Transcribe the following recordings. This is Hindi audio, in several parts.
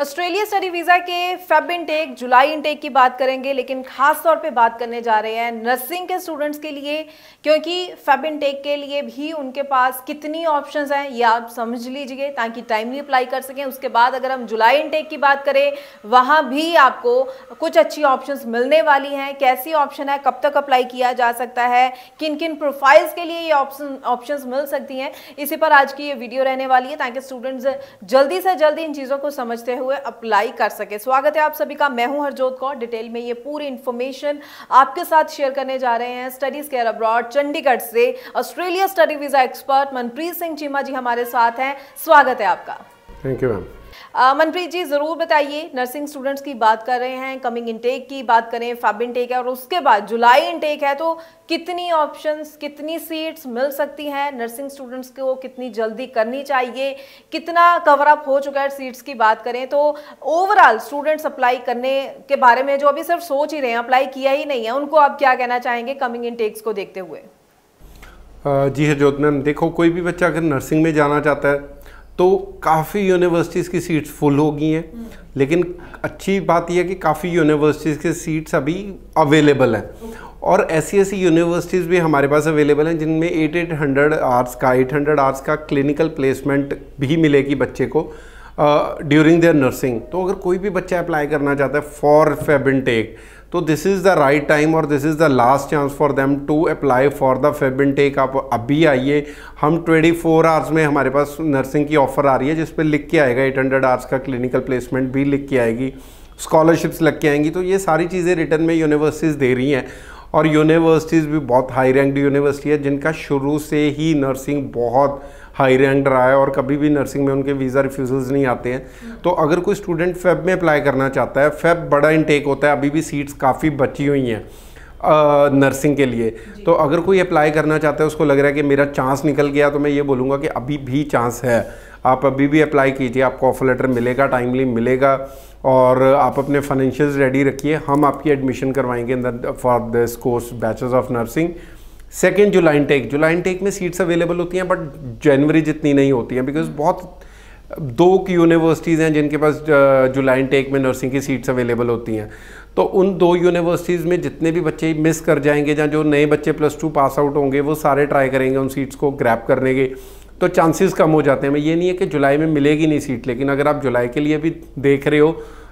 ऑस्ट्रेलिया स्टडी वीज़ा के फेब इनटेक जुलाई इनटेक की बात करेंगे लेकिन खास तौर पे बात करने जा रहे हैं नर्सिंग के स्टूडेंट्स के लिए क्योंकि फेब इनटेक के लिए भी उनके पास कितनी ऑप्शंस हैं ये आप समझ लीजिए ताकि टाइमली अप्लाई कर सकें उसके बाद अगर हम जुलाई इनटेक की बात करें वहाँ भी आपको कुछ अच्छी ऑप्शन मिलने वाली हैं कैसी ऑप्शन है कब तक अप्लाई किया जा सकता है किन किन प्रोफाइल्स के लिए ये ऑप्शन ऑप्शन मिल सकती हैं इसी पर आज की ये वीडियो रहने वाली है ताकि स्टूडेंट्स जल्दी से जल्दी इन चीज़ों को समझते हुए हुए अप्लाई कर सके स्वागत है आप सभी का मैं हूं हरजोत कौर डिटेल में ये पूरी इन्फॉर्मेशन आपके साथ शेयर करने जा रहे हैं स्टडीज केयर अब्रॉड चंडीगढ़ से Australia study visa expert Manpreet Singh Cheema ji हमारे साथ हैं स्वागत है आपका thank you ma'am Manpreet ji ज़रूर बताइए नर्सिंग स्टूडेंट्स की बात कर रहे हैं कमिंग इनटेक की बात करें फैब इनटेक है और उसके बाद जुलाई इनटेक है तो कितनी ऑप्शंस कितनी सीट्स मिल सकती हैं नर्सिंग स्टूडेंट्स को कितनी जल्दी करनी चाहिए कितना कवर अप हो चुका है सीट्स की बात करें तो ओवरऑल स्टूडेंट्स अप्लाई करने के बारे में जो अभी सिर्फ सोच ही रहे हैं अप्लाई किया ही नहीं है उनको आप क्या कहना चाहेंगे कमिंग इनटेक्स को देखते हुए जी हजोत मैम देखो कोई भी बच्चा अगर नर्सिंग में जाना चाहता है तो काफ़ी यूनिवर्सिटीज़ की सीट्स फुल हो गई हैं लेकिन अच्छी बात यह है कि काफ़ी यूनिवर्सिटीज़ के सीट्स अभी अवेलेबल हैं और ऐसी ऐसी यूनिवर्सिटीज़ भी हमारे पास अवेलेबल हैं जिनमें एट एट हंड्रेड आर्ट्स का एट हंड्रेड आर्ट्स का क्लिनिकल प्लेसमेंट भी मिलेगी बच्चे को ड्यूरिंग देयर नर्सिंग तो अगर कोई भी बच्चा अप्लाई करना चाहता है फॉर फेबिन टेक तो this is the right time और this is the last chance for them to apply for the Feb intake आप अभी आइए हम 24 फोर आवर्स में हमारे पास नर्सिंग की ऑफ़र आ रही है जिस पर लिख के आएगा 800 हंड्रेड आवर्स का क्लिनिकल प्लेसमेंट भी लिख के आएगी स्कॉलरशिप्स लग के आएंगी तो ये सारी चीज़ें रिटर्न में यूनिवर्सिटीज़ दे रही हैं और यूनिवर्सिटीज़ भी बहुत हाई रैंक्ड यूनिवर्सिटी है जिनका शुरू से ही नर्सिंग बहुत हाई रैंकड रहा है और कभी भी नर्सिंग में उनके वीज़ा रिफ्यूज़ल्स नहीं आते हैं तो अगर कोई स्टूडेंट फेब में अप्लाई करना चाहता है फेब बड़ा इनटेक होता है अभी भी सीट्स काफ़ी बची हुई हैं नर्सिंग के लिए तो अगर कोई अप्लाई करना चाहता है उसको लग रहा है कि मेरा चांस निकल गया तो मैं ये बोलूँगा कि अभी भी चांस है आप अभी भी अप्लाई कीजिए आपको ऑफर लेटर मिलेगा टाइमली मिलेगा और आप अपने फाइनेंशियल रेडी रखिए हम आपकी एडमिशन करवाएंगे in for this course bachelors of nursing second July intake July intake में सीट्स अवेलेबल होती हैं बट जनवरी जितनी नहीं होती हैं बिकॉज hmm. बहुत दो यूनिवर्सिटीज़ हैं जिनके पास जुलाई टेक में नर्सिंग की सीट्स अवेलेबल होती हैं तो उन दो यूनिवर्सिटीज़ में जितने भी बच्चे मिस कर जाएंगे या जा जो नए बच्चे प्लस टू पास आउट होंगे वो सारे ट्राई करेंगे उन सीट्स को ग्रैप करने के तो चांसेस कम हो जाते हैं मैं ये नहीं है कि जुलाई में मिलेगी नहीं सीट लेकिन अगर आप जुलाई के लिए भी देख रहे हो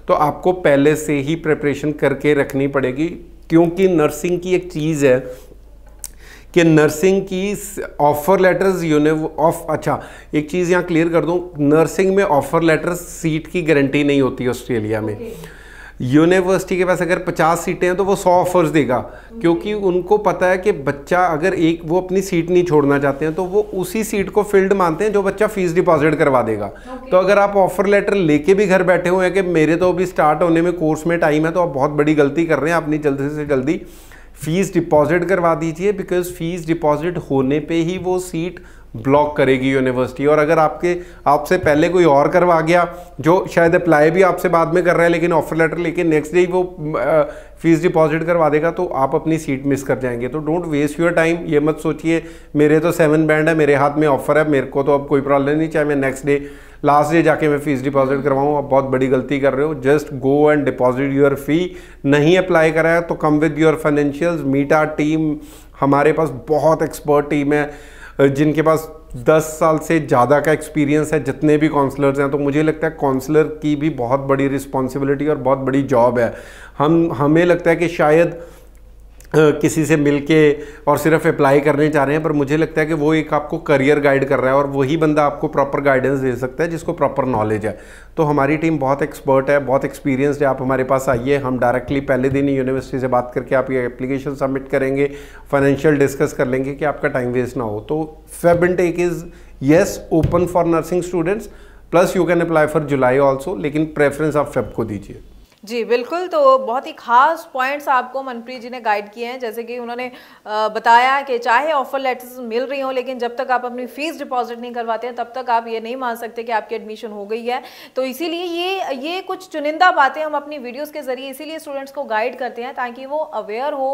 तो आपको पहले से ही प्रिपरेशन करके रखनी पड़ेगी क्योंकि नर्सिंग की एक चीज़ है कि नर्सिंग की ऑफ़र लेटर्स यूनिव ऑफ अच्छा एक चीज़ यहाँ क्लियर कर दूँ नर्सिंग में ऑफ़र लेटर्स सीट की गारंटी नहीं होती ऑस्ट्रेलिया में okay. यूनिवर्सिटी के पास अगर 50 सीटें हैं तो वो 100 ऑफर्स देगा क्योंकि उनको पता है कि बच्चा अगर एक वो अपनी सीट नहीं छोड़ना चाहते हैं तो वो उसी सीट को फील्ड मानते हैं जो बच्चा फीस डिपॉजिट करवा देगा तो अगर आप ऑफर लेटर लेके भी घर बैठे हुए हैं कि मेरे तो अभी स्टार्ट होने में कोर्स में टाइम है तो आप बहुत बड़ी गलती कर रहे हैं अपनी जल्दी से जल्दी फीस डिपॉजिट करवा दीजिए बिकॉज फीस डिपॉजिट होने पर ही वो सीट ब्लॉक करेगी यूनिवर्सिटी और अगर आपके आपसे पहले कोई और करवा गया जो शायद अप्लाई भी आपसे बाद में कर रहा है लेकिन ऑफर लेटर लेके नेक्स्ट डे वो फीस डिपॉजिट करवा देगा तो आप अपनी सीट मिस कर जाएंगे तो डोंट वेस्ट योर टाइम ये मत सोचिए मेरे तो सेवन बैंड है मेरे हाथ में ऑफर है मेरे को तो अब कोई प्रॉब्लम नहीं चाहे मैं नेक्स्ट डे लास्ट डे जाके मैं फीस डिपॉजिट करवाऊँ आप बहुत बड़ी गलती कर रहे हो just go and deposit your fee नहीं अप्लाई कराया तो कम विद योर फाइनेंशियल मीटा टीम हमारे पास बहुत एक्सपर्ट टीम है जिनके पास 10 साल से ज़्यादा का एक्सपीरियंस है जितने भी काउंसलर्स हैं तो मुझे लगता है काउंसलर की भी बहुत बड़ी रिस्पॉन्सिबिलिटी और बहुत बड़ी जॉब है हम हमें लगता है कि शायद किसी से मिलके और सिर्फ अप्लाई करने चाह रहे हैं पर मुझे लगता है कि वो एक आपको करियर गाइड कर रहा है और वही बंदा आपको प्रॉपर गाइडेंस दे सकता है जिसको प्रॉपर नॉलेज है तो हमारी टीम बहुत एक्सपर्ट है बहुत एक्सपीरियंस है आप हमारे पास आइए हम डायरेक्टली पहले दिन ही यूनिवर्सिटी से बात करके आप ये एप्लीकेशन सबमिट करेंगे फाइनेंशियल डिस्कस कर लेंगे कि आपका टाइम वेस्ट ना हो तो Feb intake is yes open for nursing students plus you can apply for July also लेकिन प्रेफरेंस आप फेब को दीजिए जी बिल्कुल तो बहुत ही खास पॉइंट्स आपको मनप्रीत जी ने गाइड किए हैं जैसे कि उन्होंने बताया कि चाहे ऑफर लेटर्स मिल रही हों लेकिन जब तक आप अपनी फ़ीस डिपॉजिट नहीं करवाते हैं तब तक आप ये नहीं मान सकते कि आपकी एडमिशन हो गई है तो इसीलिए ये ये कुछ चुनिंदा बातें हम अपनी वीडियोज़ के ज़रिए इसीलिए स्टूडेंट्स को गाइड करते हैं ताकि वो अवेयर हो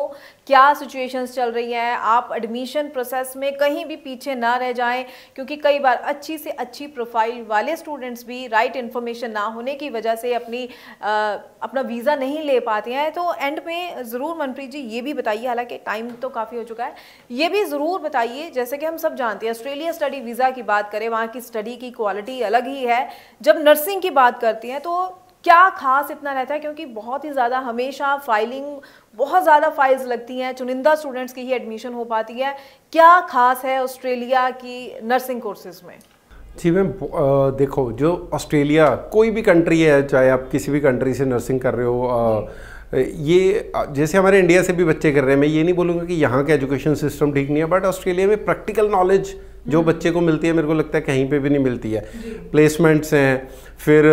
क्या सिचुएशंस चल रही हैं आप एडमिशन प्रोसेस में कहीं भी पीछे ना रह जाएं क्योंकि कई बार अच्छी से अच्छी प्रोफाइल वाले स्टूडेंट्स भी राइट इन्फॉर्मेशन ना होने की वजह से अपनी आ, अपना वीज़ा नहीं ले पाते हैं तो एंड में ज़रूर मनप्रीत जी ये भी बताइए हालांकि टाइम तो काफ़ी हो चुका है ये भी ज़रूर बताइए जैसे कि हम सब जानते हैं ऑस्ट्रेलिया स्टडी वीज़ा की बात करें वहाँ की स्टडी की क्वालिटी अलग ही है जब नर्सिंग की बात करती हैं तो क्या खास इतना रहता है क्योंकि बहुत ही ज़्यादा हमेशा फाइलिंग बहुत ज़्यादा फाइल्स लगती हैं चुनिंदा स्टूडेंट्स की ही एडमिशन हो पाती है क्या खास है ऑस्ट्रेलिया की नर्सिंग कोर्सेज़ में जी मैम देखो जो ऑस्ट्रेलिया कोई भी कंट्री है चाहे आप किसी भी कंट्री से नर्सिंग कर रहे हो आ, ये जैसे हमारे इंडिया से भी बच्चे कर रहे हैं मैं ये नहीं बोलूँगा कि यहाँ का एजुकेशन सिस्टम ठीक नहीं है बट ऑस्ट्रेलिया में प्रैक्टिकल नॉलेज जो हम्म। बच्चे को मिलती है मेरे को लगता है कहीं पे भी नहीं मिलती है प्लेसमेंट्स हैं फिर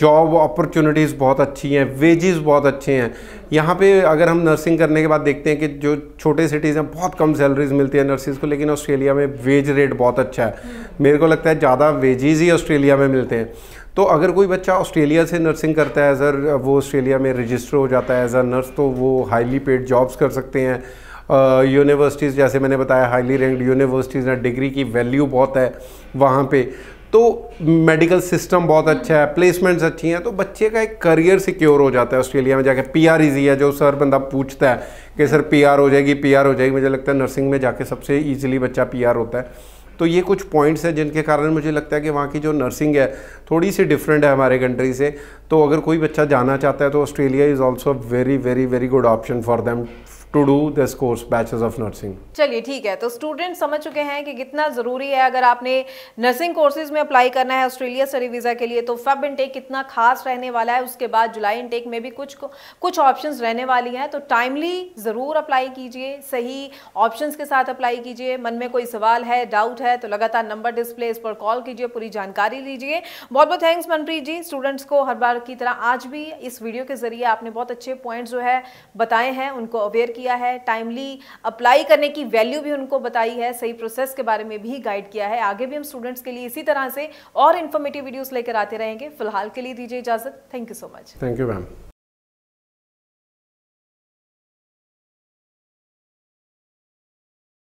जॉब अपॉर्चुनिटीज़ बहुत अच्छी हैं वेजेस बहुत अच्छे हैं यहाँ पे अगर हम नर्सिंग करने के बाद देखते हैं कि जो छोटे सिटीज़ हैं बहुत कम सैलरीज मिलती है नर्सिस को लेकिन ऑस्ट्रेलिया में वेज रेट बहुत अच्छा है हम्म। मेरे को लगता है ज़्यादा वेजेज ही ऑस्ट्रेलिया में मिलते हैं तो अगर कोई बच्चा ऑस्ट्रेलिया से नर्सिंग करता है एज वो ऑस्ट्रेलिया में रजिस्टर हो जाता है एज अ नर्स तो वो हाईली पेड जॉब्स कर सकते हैं यूनिवर्सिटीज़ जैसे मैंने बताया हाईली रैंक्ड यूनिवर्सिटीज़ हैं डिग्री की वैल्यू बहुत है वहाँ पे तो मेडिकल सिस्टम बहुत अच्छा है प्लेसमेंट्स अच्छी हैं तो बच्चे का एक करियर सिक्योर हो जाता है ऑस्ट्रेलिया में जाके पी आर ईजी है जो सर बंदा पूछता है कि सर पी आर हो जाएगी पी आर हो जाएगी मुझे लगता है नर्सिंग में जाके सबसे ईजिली बच्चा पी आर होता है तो ये कुछ पॉइंट्स हैं जिनके कारण मुझे लगता है कि वहाँ की जो नर्सिंग है थोड़ी सी डिफरेंट है हमारे कंट्री से तो अगर कोई बच्चा जाना चाहता है तो Australia is also very very very good option for them to do this course bachelors of nursing चलिए ठीक है तो स्टूडेंट समझ चुके हैं कि कितना ज़रूरी है अगर आपने नर्सिंग कोर्सेज में अप्लाई करना है ऑस्ट्रेलिया स्टडी वीज़ा के लिए तो फेब इनटेक कितना खास रहने वाला है उसके बाद जुलाई इनटेक में भी कुछ कुछ ऑप्शन रहने वाली हैं तो टाइमली ज़रूर अप्लाई कीजिए सही ऑप्शन के साथ अप्लाई कीजिए मन में कोई सवाल है डाउट है तो लगातार नंबर डिस्प्ले इस पर कॉल कीजिए पूरी जानकारी लीजिए बहुत बहुत थैंक्स मनप्रीत जी स्टूडेंट्स को हर बार की तरह आज भी इस वीडियो के ज़रिए आपने बहुत अच्छे पॉइंट्स जो है बताए हैं उनको अवेयर किया है टाइमली अप्लाई करने की वैल्यू भी उनको बताई है सही प्रोसेस के बारे में भी गाइड किया है आगे भी हम स्टूडेंट्स के लिए इसी तरह से और इन्फॉर्मेटिव वीडियोस लेकर आते रहेंगे फिलहाल के लिए दीजिए इजाजत thank you so much thank you ma'am